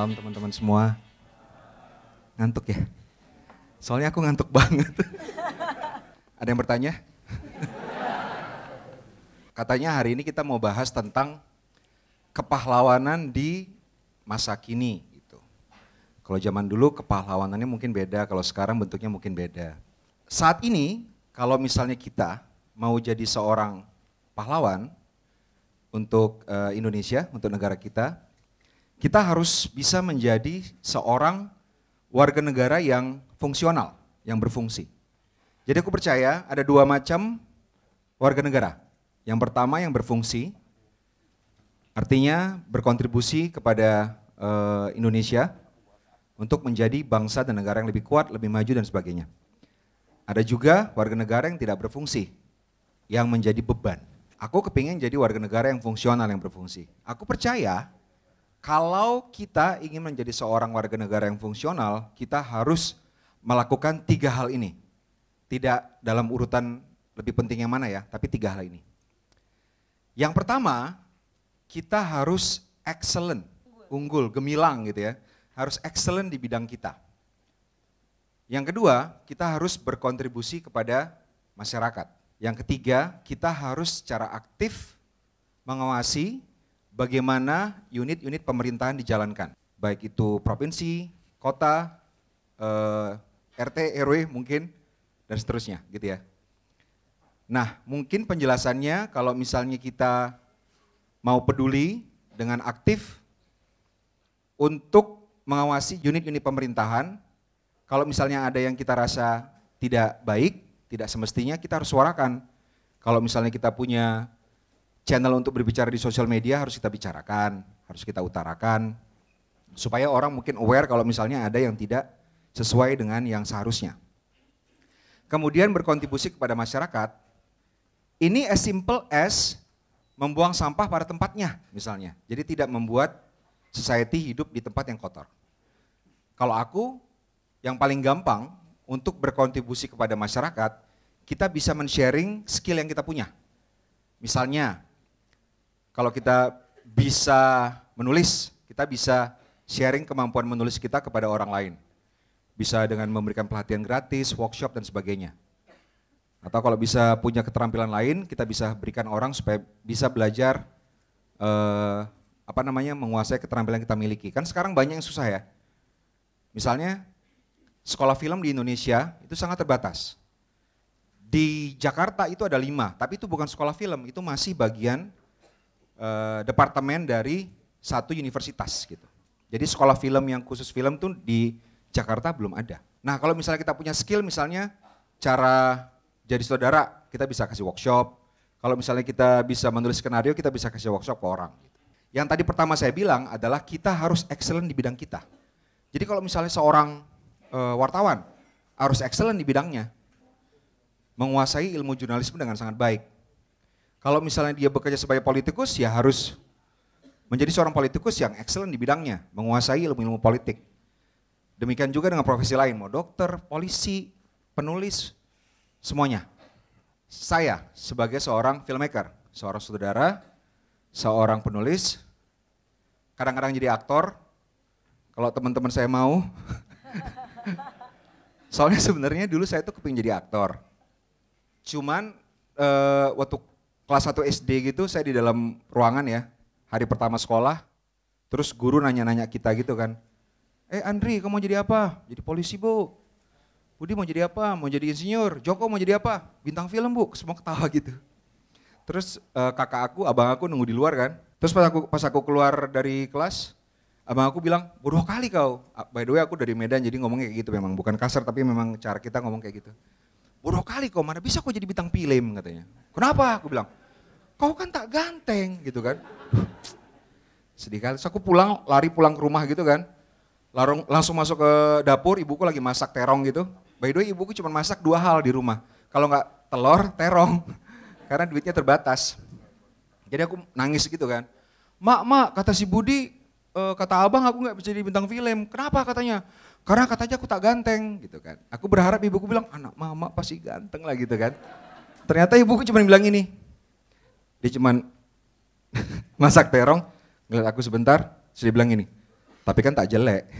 Malam teman-teman semua. Ngantuk ya? Soalnya aku ngantuk banget. Ada yang bertanya? Katanya hari ini kita mau bahas tentang kepahlawanan di masa kini gitu. Kalau zaman dulu kepahlawanannya mungkin beda, kalau sekarang bentuknya mungkin beda. Saat ini kalau misalnya kita mau jadi seorang pahlawan untuk eh, Indonesia, untuk negara kita, kita harus bisa menjadi seorang warga negara yang fungsional, yang berfungsi. Jadi aku percaya ada dua macam warga negara. Yang pertama yang berfungsi, artinya berkontribusi kepada uh, Indonesia untuk menjadi bangsa dan negara yang lebih kuat, lebih maju dan sebagainya. Ada juga warga negara yang tidak berfungsi, yang menjadi beban. Aku kepingin jadi warga negara yang fungsional, yang berfungsi. Aku percaya kalau kita ingin menjadi seorang warga negara yang fungsional, kita harus melakukan tiga hal ini. Tidak dalam urutan lebih penting yang mana ya, tapi tiga hal ini. Yang pertama, kita harus excellent, unggul, gemilang gitu ya. Harus excellent di bidang kita. Yang kedua, kita harus berkontribusi kepada masyarakat. Yang ketiga, kita harus secara aktif mengawasi bagaimana unit-unit pemerintahan dijalankan, baik itu provinsi, kota, eh, RT, RW mungkin, dan seterusnya gitu ya. Nah mungkin penjelasannya kalau misalnya kita mau peduli dengan aktif untuk mengawasi unit-unit pemerintahan, kalau misalnya ada yang kita rasa tidak baik, tidak semestinya kita harus suarakan. Kalau misalnya kita punya channel untuk berbicara di sosial media harus kita bicarakan, harus kita utarakan supaya orang mungkin aware kalau misalnya ada yang tidak sesuai dengan yang seharusnya. Kemudian berkontribusi kepada masyarakat. Ini as simple as membuang sampah pada tempatnya misalnya. Jadi tidak membuat society hidup di tempat yang kotor. Kalau aku yang paling gampang untuk berkontribusi kepada masyarakat, kita bisa men-sharing skill yang kita punya. Misalnya, kalau kita bisa menulis, kita bisa sharing kemampuan menulis kita kepada orang lain. Bisa dengan memberikan pelatihan gratis, workshop dan sebagainya. Atau kalau bisa punya keterampilan lain, kita bisa berikan orang supaya bisa belajar eh, apa namanya menguasai keterampilan yang kita miliki. Kan sekarang banyak yang susah ya. Misalnya sekolah film di Indonesia itu sangat terbatas. Di Jakarta itu ada lima, tapi itu bukan sekolah film, itu masih bagian Eh, departemen dari satu universitas gitu. Jadi sekolah film yang khusus film tuh di Jakarta belum ada. Nah kalau misalnya kita punya skill misalnya cara jadi saudara kita bisa kasih workshop. Kalau misalnya kita bisa menulis skenario kita bisa kasih workshop ke orang. Gitu. Yang tadi pertama saya bilang adalah kita harus excellent di bidang kita. Jadi kalau misalnya seorang e, wartawan harus excellent di bidangnya, menguasai ilmu jurnalisme dengan sangat baik kalau misalnya dia bekerja sebagai politikus ya harus menjadi seorang politikus yang excellent di bidangnya, menguasai ilmu-ilmu politik. Demikian juga dengan profesi lain, mau dokter, polisi, penulis, semuanya. Saya sebagai seorang filmmaker, seorang saudara, seorang penulis, kadang-kadang jadi aktor, kalau teman-teman saya mau. Soalnya sebenarnya dulu saya tuh kepingin jadi aktor. Cuman uh, waktu kelas 1 SD gitu saya di dalam ruangan ya, hari pertama sekolah, terus guru nanya-nanya kita gitu kan. Eh Andri, kamu mau jadi apa? Jadi polisi, Bu. Budi mau jadi apa? Mau jadi insinyur. Joko mau jadi apa? Bintang film, Bu. Semua ketawa gitu. Terus uh, kakak aku, abang aku nunggu di luar kan. Terus pas aku pas aku keluar dari kelas, abang aku bilang, bodoh kali kau. By the way aku dari Medan jadi ngomongnya kayak gitu memang. Bukan kasar tapi memang cara kita ngomong kayak gitu. Bodoh kali kau, mana bisa kau jadi bintang film katanya. Kenapa? Aku bilang, kau kan tak ganteng gitu kan. Sedih kali, aku pulang, lari pulang ke rumah gitu kan. Larung, langsung masuk ke dapur, ibuku lagi masak terong gitu. By the way ibuku cuma masak dua hal di rumah. Kalau nggak telur, terong. Karena duitnya terbatas. Jadi aku nangis gitu kan. Mak, mak, kata si Budi, e, kata abang aku nggak bisa jadi bintang film. Kenapa katanya? Karena katanya aku tak ganteng gitu kan. Aku berharap ibuku bilang, anak mama pasti ganteng lah gitu kan. Ternyata ibuku cuma bilang ini, dia cuman masak terong, ngeliat aku sebentar, terus dia bilang gini, tapi kan tak jelek.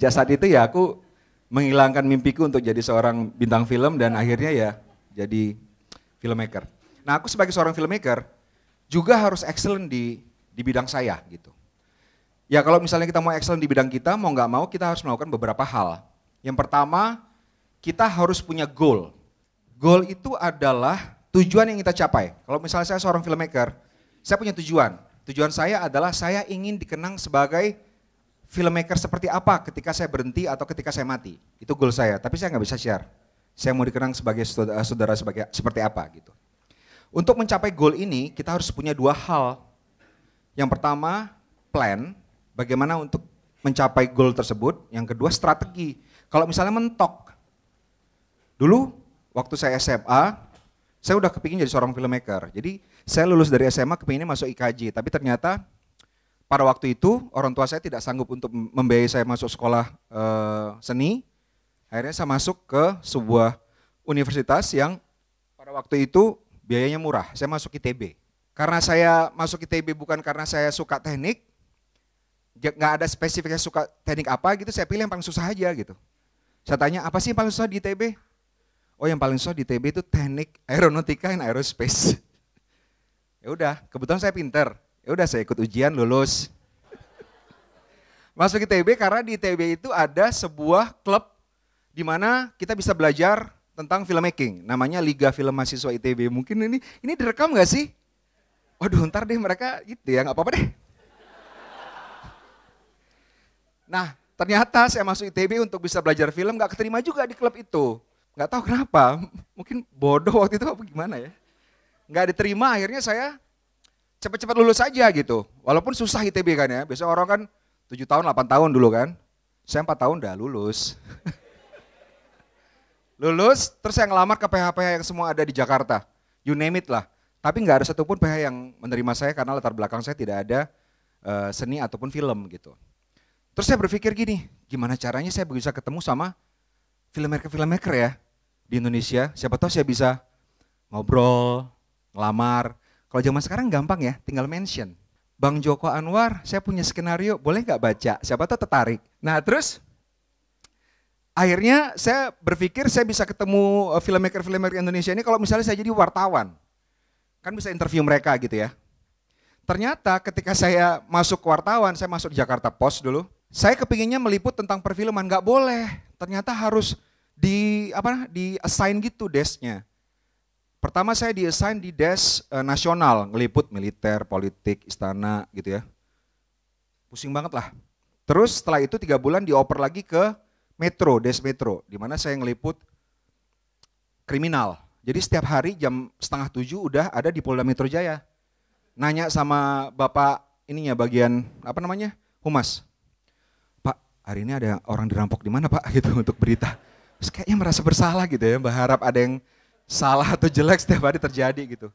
Jasad itu ya aku menghilangkan mimpiku untuk jadi seorang bintang film dan akhirnya ya jadi filmmaker. Nah aku sebagai seorang filmmaker juga harus excellent di di bidang saya gitu. Ya kalau misalnya kita mau excellent di bidang kita, mau nggak mau kita harus melakukan beberapa hal. Yang pertama, kita harus punya goal. Goal itu adalah tujuan yang kita capai. Kalau misalnya saya seorang filmmaker, saya punya tujuan. Tujuan saya adalah saya ingin dikenang sebagai filmmaker seperti apa ketika saya berhenti atau ketika saya mati. Itu goal saya, tapi saya nggak bisa share. Saya mau dikenang sebagai saudara, saudara sebagai seperti apa gitu. Untuk mencapai goal ini, kita harus punya dua hal. Yang pertama, plan, bagaimana untuk mencapai goal tersebut. Yang kedua, strategi. Kalau misalnya mentok, dulu waktu saya SMA, saya udah kepingin jadi seorang filmmaker. Jadi saya lulus dari SMA kepinginnya masuk IKJ, tapi ternyata pada waktu itu orang tua saya tidak sanggup untuk membiayai saya masuk sekolah e, seni. Akhirnya saya masuk ke sebuah universitas yang pada waktu itu biayanya murah. Saya masuk ITB. Karena saya masuk ITB bukan karena saya suka teknik, nggak ada spesifiknya suka teknik apa gitu, saya pilih yang paling susah aja gitu. Saya tanya, apa sih yang paling susah di ITB? oh yang paling susah di TB itu teknik aeronautika dan aerospace. ya udah, kebetulan saya pinter. Ya udah saya ikut ujian lulus. Masuk ITB karena di ITB itu ada sebuah klub di mana kita bisa belajar tentang filmmaking. Namanya Liga Film Mahasiswa ITB. Mungkin ini ini direkam gak sih? Waduh ntar deh mereka gitu ya, gak apa-apa deh. Nah ternyata saya masuk ITB untuk bisa belajar film gak keterima juga di klub itu nggak tahu kenapa, mungkin bodoh waktu itu apa gimana ya. Nggak diterima akhirnya saya cepat-cepat lulus saja gitu. Walaupun susah ITB kan ya, biasanya orang kan tujuh tahun, 8 tahun dulu kan. Saya empat tahun udah lulus. lulus, terus saya ngelamar ke phph ph yang semua ada di Jakarta. You name it lah. Tapi nggak ada satupun PH yang menerima saya karena latar belakang saya tidak ada eh, seni ataupun film gitu. Terus saya berpikir gini, gimana caranya saya bisa ketemu sama filmmaker-filmmaker ya di Indonesia. Siapa tahu saya bisa ngobrol, ngelamar. Kalau zaman sekarang gampang ya, tinggal mention. Bang Joko Anwar, saya punya skenario, boleh nggak baca? Siapa tahu tertarik. Nah terus akhirnya saya berpikir saya bisa ketemu filmmaker-filmmaker eh, Indonesia ini kalau misalnya saya jadi wartawan. Kan bisa interview mereka gitu ya. Ternyata ketika saya masuk wartawan, saya masuk Jakarta Post dulu, saya kepinginnya meliput tentang perfilman, nggak boleh ternyata harus di apa di assign gitu desknya. Pertama saya di assign di desk e, nasional, ngeliput militer, politik, istana gitu ya. Pusing banget lah. Terus setelah itu tiga bulan dioper lagi ke metro, desk metro, di mana saya ngeliput kriminal. Jadi setiap hari jam setengah tujuh udah ada di Polda Metro Jaya. Nanya sama bapak ininya bagian apa namanya humas hari ini ada orang dirampok di mana Pak gitu untuk berita. Terus kayaknya merasa bersalah gitu ya, berharap ada yang salah atau jelek setiap hari terjadi gitu.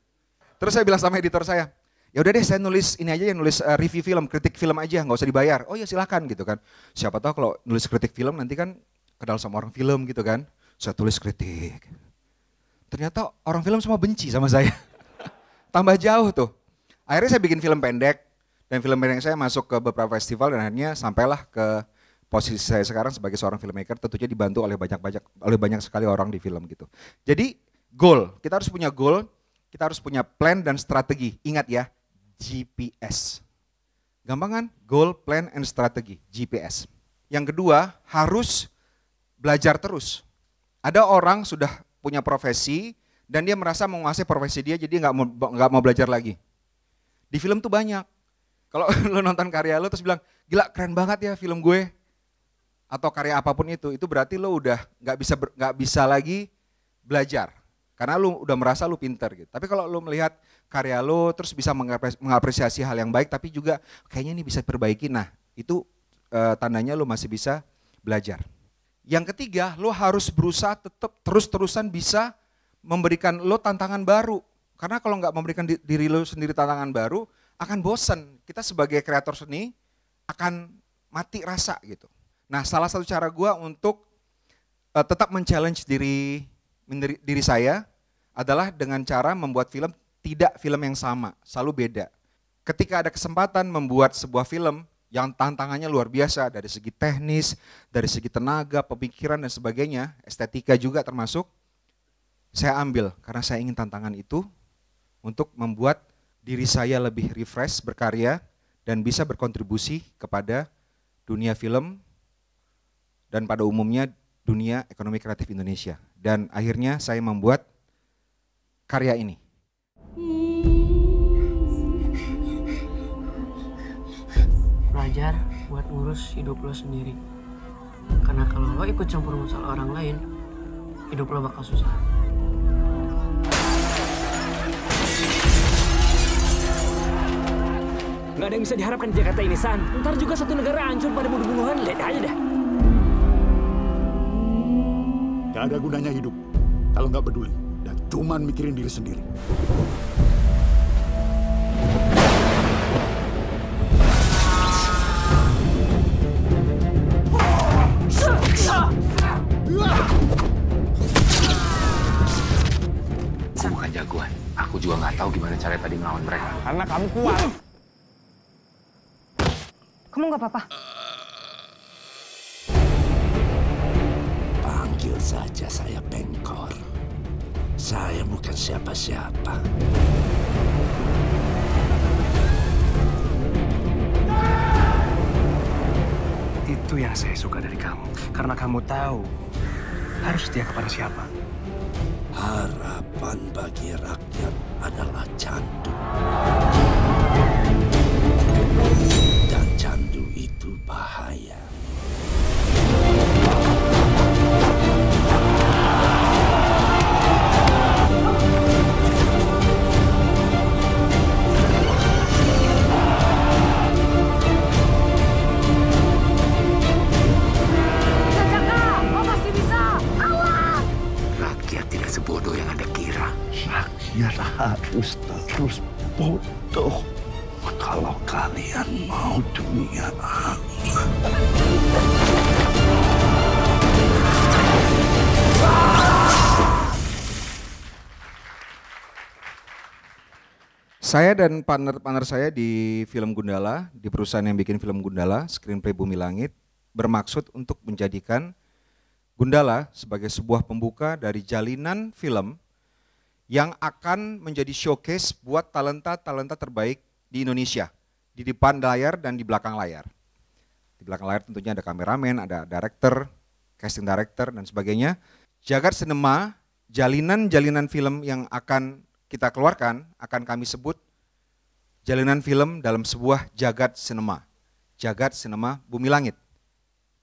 Terus saya bilang sama editor saya, ya udah deh saya nulis ini aja ya nulis eh, review film, kritik film aja, nggak usah dibayar. Oh ya silakan gitu kan. Siapa tahu kalau nulis kritik film nanti kan kenal sama orang film gitu kan. Saya tulis kritik. Ternyata orang film semua benci sama saya. Tambah jauh tuh. Akhirnya saya bikin film pendek dan film pendek saya masuk ke beberapa festival dan akhirnya sampailah ke posisi saya sekarang sebagai seorang filmmaker tentunya dibantu oleh banyak-banyak oleh banyak sekali orang di film gitu. Jadi goal, kita harus punya goal, kita harus punya plan dan strategi. Ingat ya, GPS. Gampang kan? Goal, plan, and strategi, GPS. Yang kedua, harus belajar terus. Ada orang sudah punya profesi dan dia merasa menguasai profesi dia jadi nggak mau nggak mau belajar lagi. Di film tuh banyak. Kalau lo nonton karya lo terus bilang, gila keren banget ya film gue atau karya apapun itu, itu berarti lo udah nggak bisa nggak bisa lagi belajar karena lo udah merasa lo pinter gitu. Tapi kalau lo melihat karya lo terus bisa mengapresiasi hal yang baik tapi juga kayaknya ini bisa perbaiki Nah, itu e, tandanya lo masih bisa belajar. Yang ketiga, lo harus berusaha tetap terus-terusan bisa memberikan lo tantangan baru. Karena kalau nggak memberikan diri lo sendiri tantangan baru, akan bosen. Kita sebagai kreator seni akan mati rasa gitu. Nah, salah satu cara gue untuk uh, tetap men-challenge diri, diri saya adalah dengan cara membuat film tidak film yang sama, selalu beda. Ketika ada kesempatan membuat sebuah film yang tantangannya luar biasa dari segi teknis, dari segi tenaga, pemikiran dan sebagainya, estetika juga termasuk, saya ambil karena saya ingin tantangan itu untuk membuat diri saya lebih refresh berkarya dan bisa berkontribusi kepada dunia film dan pada umumnya dunia ekonomi kreatif Indonesia. Dan akhirnya saya membuat karya ini. Belajar buat ngurus hidup lo sendiri. Karena kalau lo ikut campur masalah orang lain, hidup lo bakal susah. Gak ada yang bisa diharapkan di Jakarta ini, San. Ntar juga satu negara hancur pada bunuh-bunuhan, lihat aja dah. Nggak ada gunanya hidup kalau nggak peduli dan cuman mikirin diri sendiri. Bukan jagoan. Aku juga nggak tahu gimana cara tadi ngelawan mereka. Karena kamu kuat. Kamu nggak apa-apa. Uh. saja saya bengkor. Saya bukan siapa-siapa. Itu yang saya suka dari kamu. Karena kamu tahu harus setia kepada siapa. Harapan bagi rakyat adalah candu. Dan candu itu bahaya. rakyat harus terus bodoh kalau kalian mau dunia Saya dan partner-partner saya di film Gundala, di perusahaan yang bikin film Gundala, Screenplay Bumi Langit, bermaksud untuk menjadikan Gundala sebagai sebuah pembuka dari jalinan film yang akan menjadi showcase buat talenta-talenta terbaik di Indonesia di depan layar dan di belakang layar. Di belakang layar tentunya ada kameramen, ada director, casting director dan sebagainya. Jagat Cinema, jalinan-jalinan film yang akan kita keluarkan akan kami sebut jalinan film dalam sebuah jagat cinema. Jagat Cinema Bumi Langit.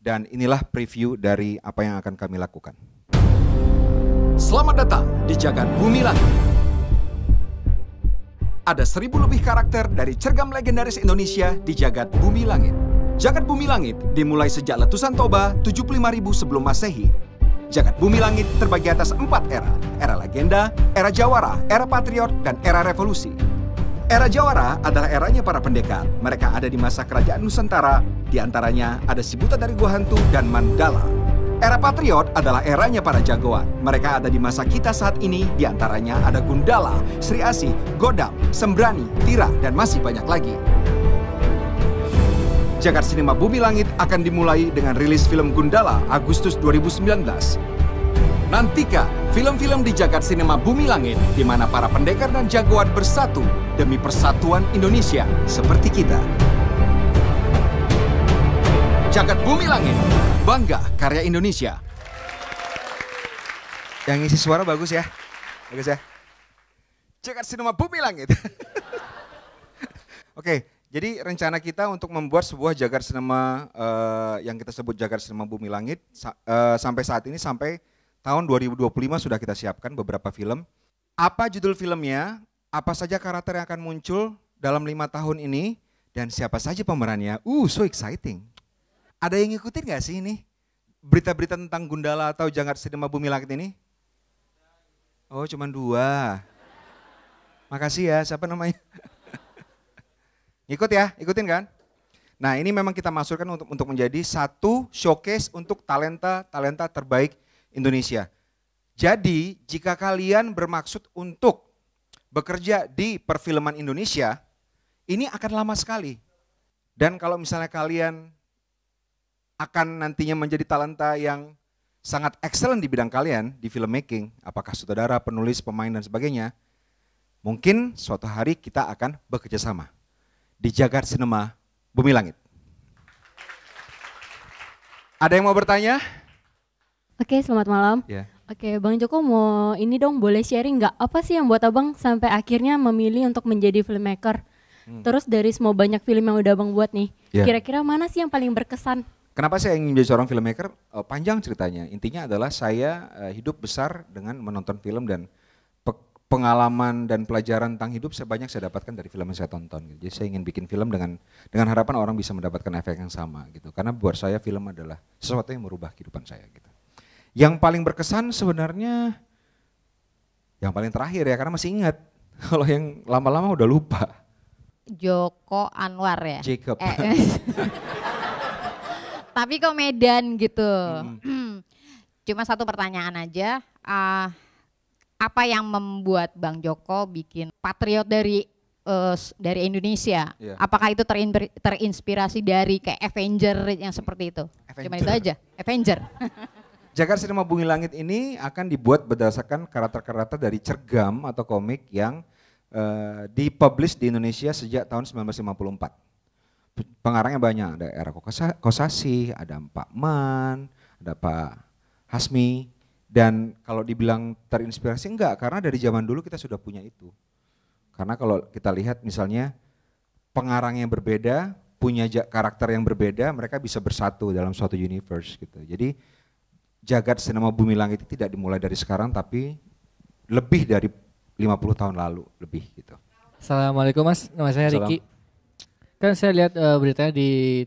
Dan inilah preview dari apa yang akan kami lakukan. Selamat datang di jagat bumi langit. Ada seribu lebih karakter dari cergam legendaris Indonesia di jagat bumi langit. Jagat bumi langit dimulai sejak letusan Toba 75.000 sebelum masehi. Jagat bumi langit terbagi atas empat era. Era legenda, era jawara, era patriot, dan era revolusi. Era Jawara adalah eranya para pendekar. Mereka ada di masa kerajaan Nusantara, di antaranya ada si buta dari Gua Hantu dan Mandala. Era Patriot adalah eranya para jagoan. Mereka ada di masa kita saat ini, di antaranya ada Gundala, Sri Asih, Godam, Sembrani, Tira, dan masih banyak lagi. Jakarta Sinema Bumi Langit akan dimulai dengan rilis film Gundala Agustus 2019. Nantikan film-film di Jakarta Sinema Bumi Langit di mana para pendekar dan jagoan bersatu demi persatuan Indonesia seperti kita jagat bumi langit. Bangga karya Indonesia. Yang isi suara bagus ya. Bagus ya. Jagat sinema bumi langit. Oke, jadi rencana kita untuk membuat sebuah jagat sinema uh, yang kita sebut jagat sinema bumi langit sa uh, sampai saat ini sampai tahun 2025 sudah kita siapkan beberapa film. Apa judul filmnya? Apa saja karakter yang akan muncul dalam lima tahun ini? dan siapa saja pemerannya. Uh, so exciting. Ada yang ngikutin gak sih ini? Berita-berita tentang Gundala atau Jangkar Sinema Bumi Langit ini? Oh cuman dua. Makasih ya, siapa namanya? Ngikut ya, ikutin kan? Nah ini memang kita masukkan untuk, untuk menjadi satu showcase untuk talenta-talenta terbaik Indonesia. Jadi jika kalian bermaksud untuk bekerja di perfilman Indonesia, ini akan lama sekali. Dan kalau misalnya kalian akan nantinya menjadi talenta yang sangat excellent di bidang kalian di filmmaking, apakah sutradara, penulis, pemain dan sebagainya, mungkin suatu hari kita akan bekerja sama di jagat sinema bumi langit. Ada yang mau bertanya? Oke, selamat malam. Yeah. Oke, Bang Joko mau ini dong boleh sharing nggak apa sih yang buat Abang sampai akhirnya memilih untuk menjadi filmmaker? Hmm. Terus dari semua banyak film yang udah Abang buat nih, ya. kira-kira yeah. mana sih yang paling berkesan Kenapa saya ingin menjadi seorang filmmaker? Uh, panjang ceritanya. Intinya adalah saya uh, hidup besar dengan menonton film dan pengalaman dan pelajaran tentang hidup sebanyak saya dapatkan dari film yang saya tonton. Gitu. Jadi saya ingin bikin film dengan dengan harapan orang bisa mendapatkan efek yang sama gitu. Karena buat saya film adalah sesuatu yang merubah kehidupan saya gitu. Yang paling berkesan sebenarnya yang paling terakhir ya karena masih ingat. Kalau yang lama-lama udah lupa. Joko Anwar ya. Jacob. Eh. tapi ke Medan gitu. Hmm. Cuma satu pertanyaan aja, uh, apa yang membuat Bang Joko bikin patriot dari uh, dari Indonesia? Yeah. Apakah itu terin terinspirasi dari kayak Avenger yang seperti itu? Avenger. Cuma itu aja, Avenger. Jakarta Sinema Bumi Langit ini akan dibuat berdasarkan karakter-karakter dari cergam atau komik yang uh, dipublish di Indonesia sejak tahun 1954 pengarangnya banyak ada era Kosasi, ada Pak Man, ada Pak Hasmi dan kalau dibilang terinspirasi enggak karena dari zaman dulu kita sudah punya itu. Karena kalau kita lihat misalnya pengarang yang berbeda, punya karakter yang berbeda, mereka bisa bersatu dalam suatu universe gitu. Jadi jagat sinema bumi langit itu tidak dimulai dari sekarang tapi lebih dari 50 tahun lalu lebih gitu. Assalamualaikum Mas, nama saya Salam. Riki. Kan saya lihat uh, beritanya di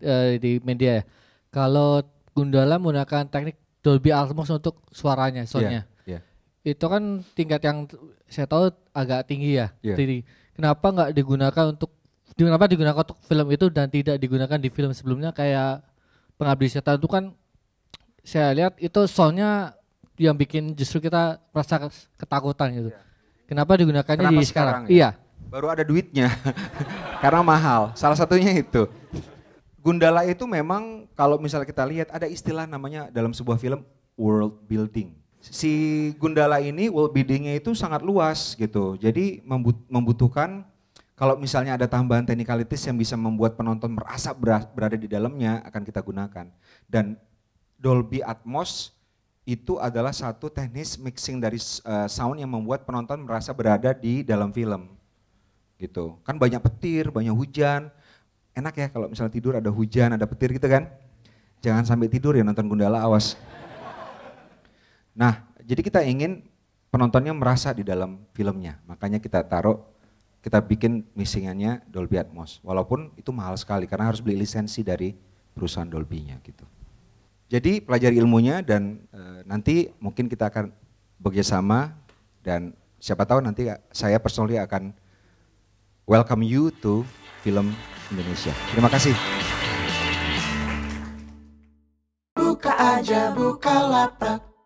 uh, di media ya. Kalau Gundala menggunakan teknik Dolby Atmos untuk suaranya, iya, soundnya. Yeah, yeah. Itu kan tingkat yang saya tahu agak tinggi ya. Yeah. Tinggi. Kenapa nggak digunakan untuk kenapa digunakan untuk film itu dan tidak digunakan di film sebelumnya kayak Pengabdi Setan itu kan saya lihat itu soundnya yang bikin justru kita merasa ketakutan gitu. Yeah. Kenapa digunakannya Kenapa di sekarang? sekarang ya? Iya. Baru ada duitnya. karena mahal. Salah satunya itu. Gundala itu memang kalau misalnya kita lihat ada istilah namanya dalam sebuah film world building. Si Gundala ini world buildingnya itu sangat luas gitu. Jadi membutuhkan kalau misalnya ada tambahan teknikalitis yang bisa membuat penonton merasa berada di dalamnya akan kita gunakan. Dan Dolby Atmos itu adalah satu teknis mixing dari uh, sound yang membuat penonton merasa berada di dalam film gitu. Kan banyak petir, banyak hujan. Enak ya kalau misalnya tidur ada hujan, ada petir gitu kan. Jangan sampai tidur ya nonton Gundala, awas. Nah, jadi kita ingin penontonnya merasa di dalam filmnya. Makanya kita taruh, kita bikin missingannya Dolby Atmos. Walaupun itu mahal sekali karena harus beli lisensi dari perusahaan Dolby-nya gitu. Jadi pelajari ilmunya dan e, nanti mungkin kita akan bekerjasama dan siapa tahu nanti saya personally akan welcome you to Film Indonesia. Terima kasih. Buka aja, buka lapak.